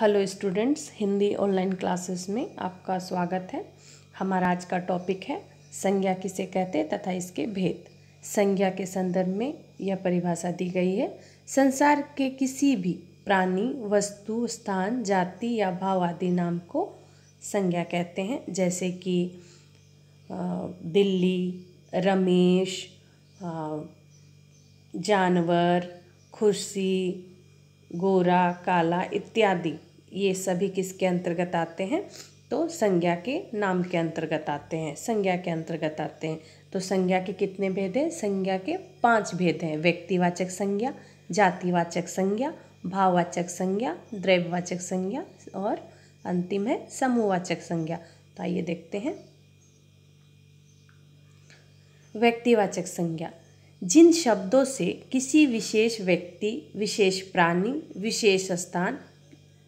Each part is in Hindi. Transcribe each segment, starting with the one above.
hello students Hindi online classes में आपका स्वागत है हमारा आज का टॉपिक है संज्ञा किसे कहते हैं तथा इसके भेद संज्ञा के संदर्भ में यह परिभाषा दी गई है संसार के किसी भी प्राणी वस्तु स्थान जाति या भाव आदि नाम को संज्ञा कहते हैं जैसे कि दिल्ली रमेश जानवर खुर्सी गोरा काला इत्यादि ये सभी किसके अंतर्गत आते हैं तो संज्ञा के नाम के अंतर्गत आते हैं संज्ञा के अंतर्गत आते हैं तो संज्ञा के कितने भेद हैं संज्ञा के पांच भेद हैं व्यक्तिवाचक संज्ञा जातिवाचक संज्ञा भाववाचक संज्ञा द्रव्यवाचक संज्ञा और अंतिम है समूहवाचक संज्ञा तो आइए देखते हैं व्यक्तिवाचक संज्ञा जिन शब्दों से किसी विशेष व्यक्ति विशेष प्राणी विशेष स्थान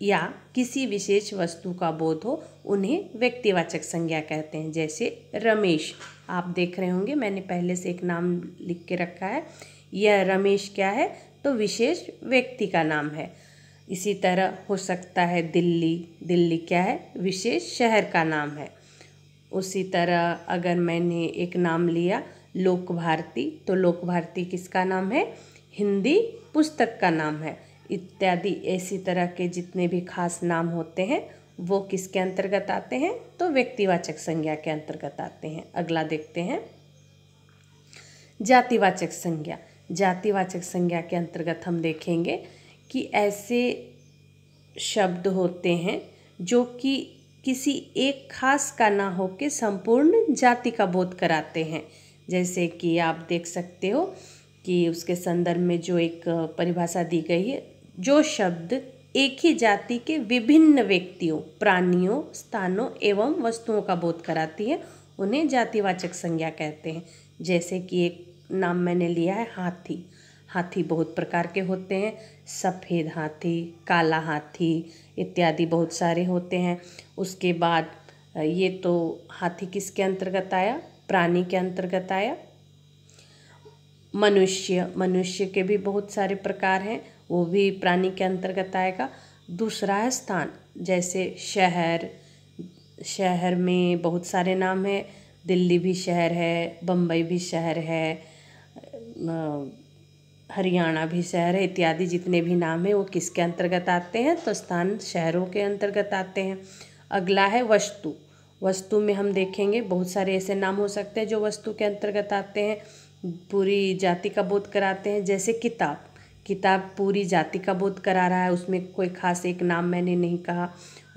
या किसी विशेष वस्तु का बोध हो उन्हें व्यक्तिवाचक संज्ञा कहते हैं जैसे रमेश आप देख रहे होंगे मैंने पहले से एक नाम लिख के रखा है यह रमेश क्या है तो विशेष व्यक्ति का नाम है इसी तरह हो सकता है दिल्ली दिल्ली क्या है विशेष शहर का नाम है उसी तरह अगर मैंने एक नाम लिया लोक भारती तो लोक भारती किसका नाम है हिंदी पुस्तक का नाम है इत्यादि ऐसी तरह के जितने भी खास नाम होते हैं वो किसके अंतर्गत आते हैं तो व्यक्तिवाचक संज्ञा के अंतर्गत आते हैं अगला देखते हैं जातिवाचक संज्ञा जातिवाचक संज्ञा के अंतर्गत हम देखेंगे कि ऐसे शब्द होते हैं जो कि किसी एक खास का ना हो के संपूर्ण जाति का बोध कराते हैं जैसे कि आप देख सकते हो कि उसके संदर्भ में जो एक परिभाषा दी गई है जो शब्द एक ही जाति के विभिन्न व्यक्तियों प्राणियों स्थानों एवं वस्तुओं का बोध कराती है उन्हें जातिवाचक संज्ञा कहते हैं जैसे कि एक नाम मैंने लिया है हाथी हाथी बहुत प्रकार के होते हैं सफ़ेद हाथी काला हाथी इत्यादि बहुत सारे होते हैं उसके बाद ये तो हाथी किसके अंतर्गत आया प्राणी के अंतर्गत आया मनुष्य मनुष्य के भी बहुत सारे प्रकार हैं वो भी प्राणी के अंतर्गत आएगा दूसरा है स्थान जैसे शहर शहर में बहुत सारे नाम हैं दिल्ली भी शहर है बम्बई भी शहर है हरियाणा भी शहर है इत्यादि जितने भी नाम हैं वो किसके अंतर्गत आते हैं तो स्थान शहरों के अंतर्गत आते हैं अगला है वस्तु वस्तु में हम देखेंगे बहुत सारे ऐसे नाम हो सकते हैं जो वस्तु के अंतर्गत आते हैं पूरी जाति का बोध कराते हैं जैसे किताब किताब पूरी जाति का बोध करा रहा है उसमें कोई ख़ास एक नाम मैंने नहीं कहा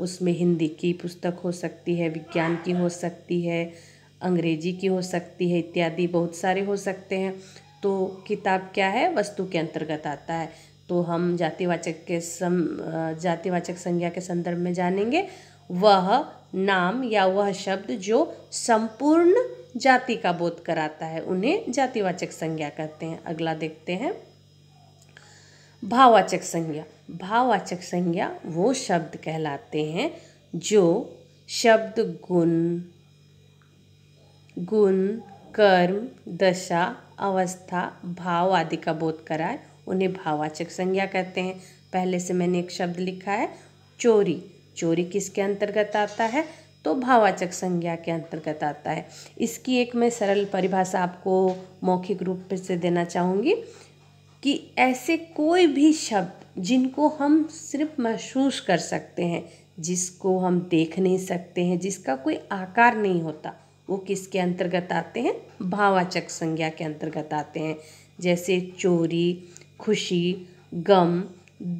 उसमें हिंदी की पुस्तक हो सकती है विज्ञान की हो सकती है अंग्रेजी की हो सकती है इत्यादि बहुत सारे हो सकते हैं तो किताब क्या है वस्तु के अंतर्गत आता है तो हम जातिवाचक के सम जातिवाचक संज्ञा के संदर्भ में जानेंगे वह नाम या वह शब्द जो संपूर्ण जाति का बोध कराता है उन्हें जातिवाचक संज्ञा कहते हैं अगला देखते हैं भाववाचक संज्ञा भाववाचक संज्ञा वो शब्द कहलाते हैं जो शब्द गुण गुण कर्म दशा अवस्था भाव आदि का बोध कराए उन्हें भाववाचक संज्ञा कहते हैं पहले से मैंने एक शब्द लिखा है चोरी चोरी किसके अंतर्गत आता है तो भाववाचक संज्ञा के अंतर्गत आता है इसकी एक मैं सरल परिभाषा आपको मौखिक रूप से देना चाहूँगी कि ऐसे कोई भी शब्द जिनको हम सिर्फ महसूस कर सकते हैं जिसको हम देख नहीं सकते हैं जिसका कोई आकार नहीं होता वो किसके अंतर्गत आते हैं भावाचक संज्ञा के अंतर्गत आते हैं जैसे चोरी खुशी गम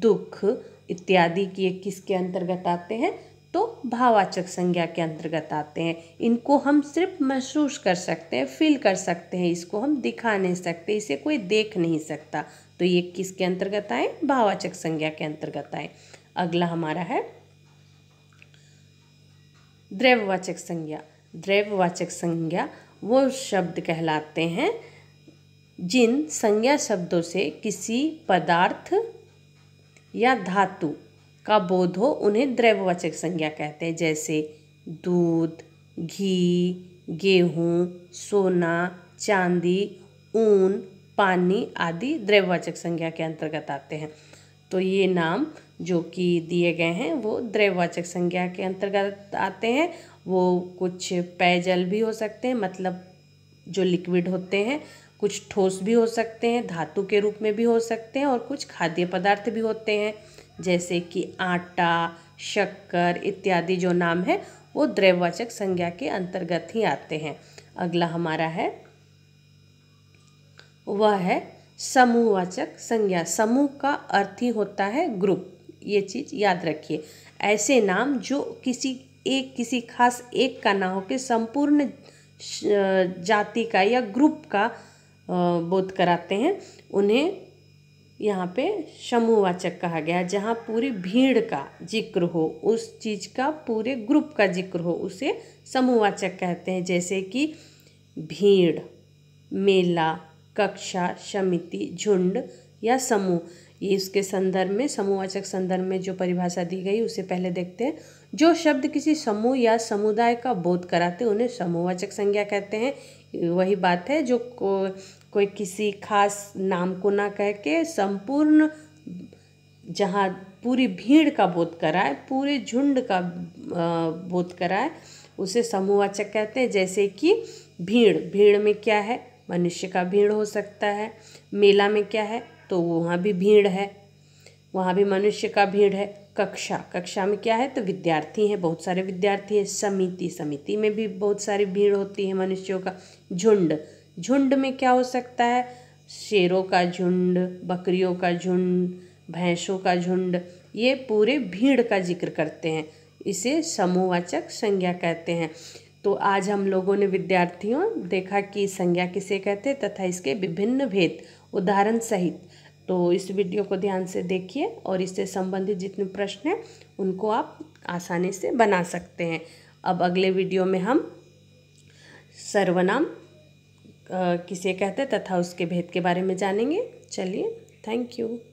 दुख इत्यादि की किसके अंतर्गत आते हैं तो भावाचक संज्ञा के अंतर्गत आते हैं इनको हम सिर्फ महसूस कर सकते हैं फील कर सकते हैं इसको हम दिखा नहीं सकते इसे कोई देख नहीं सकता तो ये किसके अंतर्गत आए भावाचक संज्ञा के अंतर्गत आए अगला हमारा है द्रव्यवाचक संज्ञा द्रव्यवाचक संज्ञा वो शब्द कहलाते हैं जिन संज्ञा शब्दों से किसी पदार्थ या धातु का बोध हो उन्हें द्रव्यवाचक संज्ञा कहते हैं जैसे दूध घी गेहूँ सोना चांदी ऊन पानी आदि द्रव्यवाचक संज्ञा के अंतर्गत आते हैं तो ये नाम जो कि दिए गए हैं वो द्रव्यवाचक संज्ञा के अंतर्गत आते हैं वो कुछ पेयजल भी हो सकते हैं मतलब जो लिक्विड होते हैं कुछ ठोस भी हो सकते हैं धातु के रूप में भी हो सकते हैं और कुछ खाद्य पदार्थ भी होते हैं जैसे कि आटा शक्कर इत्यादि जो नाम है वो द्रव्यवाचक संज्ञा के अंतर्गत ही आते हैं अगला हमारा है वह है समूहवाचक संज्ञा समूह का अर्थ ही होता है ग्रुप ये चीज़ याद रखिए ऐसे नाम जो किसी एक किसी खास एक का ना हो के संपूर्ण जाति का या ग्रुप का बोध कराते हैं उन्हें यहाँ पे समूहवाचक कहा गया है जहाँ पूरी भीड़ का जिक्र हो उस चीज़ का पूरे ग्रुप का जिक्र हो उसे समूहवाचक कहते हैं जैसे कि भीड़ मेला कक्षा समिति झुंड या समूह ये इसके संदर्भ में समूहवाचक संदर्भ में जो परिभाषा दी गई उसे पहले देखते हैं जो शब्द किसी समूह या समुदाय का बोध कराते उन्हें समूहवाचक संज्ञा कहते हैं वही बात है जो को, कोई किसी खास नाम को ना कह के संपूर्ण जहाँ पूरी भीड़ का बोध कराए पूरे झुंड का बोध कराए उसे समूहवाचक कहते हैं जैसे कि भीड़ भीड़ में क्या है मनुष्य का भीड़ हो सकता है मेला में क्या है तो वहाँ भी भीड़ है वहाँ भी मनुष्य का भीड़ है कक्षा कक्षा में क्या है तो विद्यार्थी हैं बहुत सारे विद्यार्थी हैं समिति समिति में भी बहुत सारी भीड़ होती है मनुष्यों का झुंड झुंड में क्या हो सकता है शेरों का झुंड बकरियों का झुंड भैंसों का झुंड ये पूरे भीड़ का जिक्र करते हैं इसे समूहवाचक संज्ञा कहते हैं तो आज हम लोगों ने विद्यार्थियों देखा कि संज्ञा किसे कहते तथा इसके विभिन्न भेद उदाहरण सहित तो इस वीडियो को ध्यान से देखिए और इससे संबंधित जितने प्रश्न हैं उनको आप आसानी से बना सकते हैं अब अगले वीडियो में हम सर्वनाम किसे कहते तथा उसके भेद के बारे में जानेंगे चलिए थैंक यू